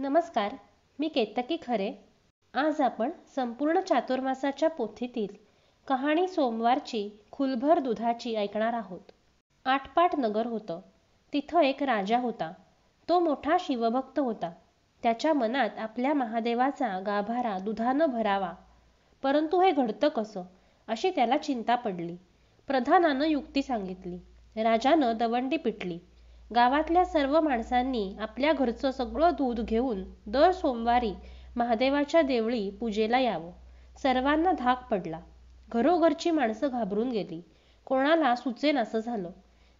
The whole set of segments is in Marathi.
नमस्कार मी केतकी खरे आज आपण संपूर्ण चातुर्मासाच्या पोथीतील कहाणी सोमवारची खुलभर दुधाची ऐकणार आहोत आठपाठ नगर होतं तिथं एक राजा होता तो मोठा शिवभक्त होता त्याच्या मनात आपल्या महादेवाचा गाभारा दुधानं भरावा परंतु हे घडतं कसं अशी त्याला चिंता पडली प्रधानानं युक्ती सांगितली राजानं दवंडी पिटली गावातल्या सर्व माणसांनी आपल्या घरचं सगळं दूध घेऊन दर सोमवारी महादेवाच्या देवळी पूजेला यावं सर्वांना धाक पडला घरोघरची माणसं घाबरून गेली कोणाला सुचेन असं झालं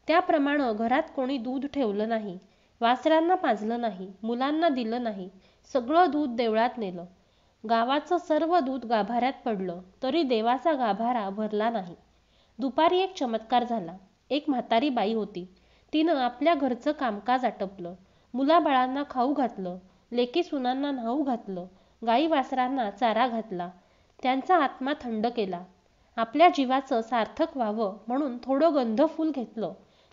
त्याप्रमाणे घरात कोणी दूध ठेवलं नाही वासरांना पाजलं नाही मुलांना दिलं नाही सगळं दूध देवळात नेलं गावाचं सर्व दूध गाभाऱ्यात पडलं तरी देवाचा गाभारा भरला नाही दुपारी एक चमत्कार झाला एक म्हातारी बाई होती तिनं आपल्या घरचं कामकाज आटपलं मुलाबाळांना खाऊ घातलं लेकी सुनांना न्हाऊ घातलं गाई वासरांना चारा घातला त्यांचा आत्मा थंड केला आपल्या जीवाचं सार्थक व्हावं म्हणून थोडं गंधफूल घेतलं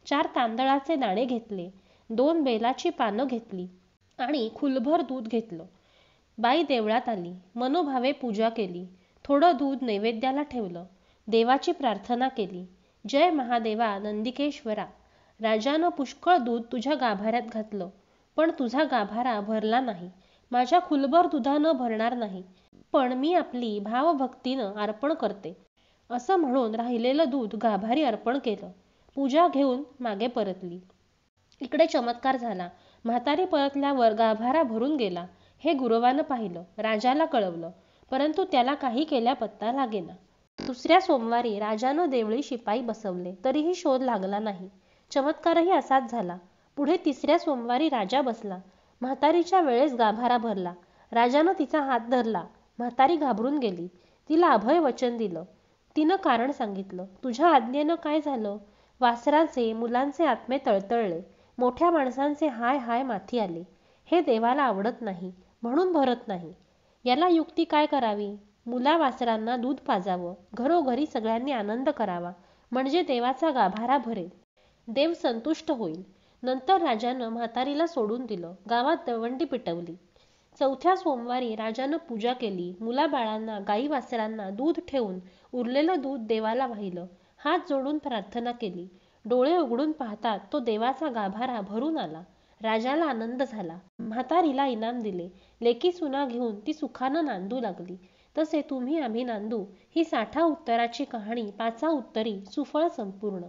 चार तांदळाचे दाणे घेतले दोन बेलाची पानं घेतली आणि खुलभर दूध घेतलं बाई देवळात आली मनोभावे पूजा केली थोडं दूध नैवेद्याला ठेवलं देवाची प्रार्थना केली जय महादेवा नंदिकेश्वरा राजानं पुष्कळ दूध तुझ्या गाभाऱ्यात घातलं पण तुझा गाभारा भरला नाही माझ्या खुलभर दुधानं भरणार नाही पण मी आपली भावभक्तीनं अर्पण करते असं म्हणून राहिलेलं दूध गाभारी अर्पण केलं पूजा घेऊन मागे परतली इकडे चमत्कार झाला म्हातारी परतल्यावर गाभारा भरून गेला हे गुरुवानं पाहिलं राजाला कळवलं परंतु त्याला काही केल्या पत्ता लागेना दुसऱ्या सोमवारी राजानं देवळी शिपाई बसवले तरीही शोध लागला नाही चमत्कारही असाच झाला पुढे तिसऱ्या सोमवारी राजा बसला म्हातारीच्या वेळेस गाभारा भरला राजानं तिचा हात धरला म्हातारी घाबरून गेली तिला अभय वचन दिलं तिनं कारण सांगितलं तुझ्या आज्ञेनं काय झालं वासराचे मुलांचे आत्मे तळतळले मोठ्या माणसांचे हाय हाय माथी आले हे देवाला आवडत नाही म्हणून भरत नाही याला युक्ती काय करावी मुला वासरांना दूध पाजावं घरोघरी सगळ्यांनी आनंद करावा म्हणजे देवाचा गाभारा भरेल देव संतुष्ट होईल नंतर राजानं म्हातारीला सोडून दिलं गावात दवंडी पिटवली चौथ्या सोमवारी राजानं पूजा केली मुलाबाळांना गाई वासरांना दूध ठेवून उरलेलं दूध देवाला वाहिलं हात जोडून प्रार्थना केली डोळे उघडून पाहतात तो देवाचा गाभारा भरून आला राजाला आनंद झाला म्हातारीला इनाम दिले लेकी सुना घेऊन ती सुखानं नांदू लागली तसे तुम्ही आम्ही नांदू ही साठा उत्तराची कहाणी पाचा उत्तरी सुफळ संपूर्ण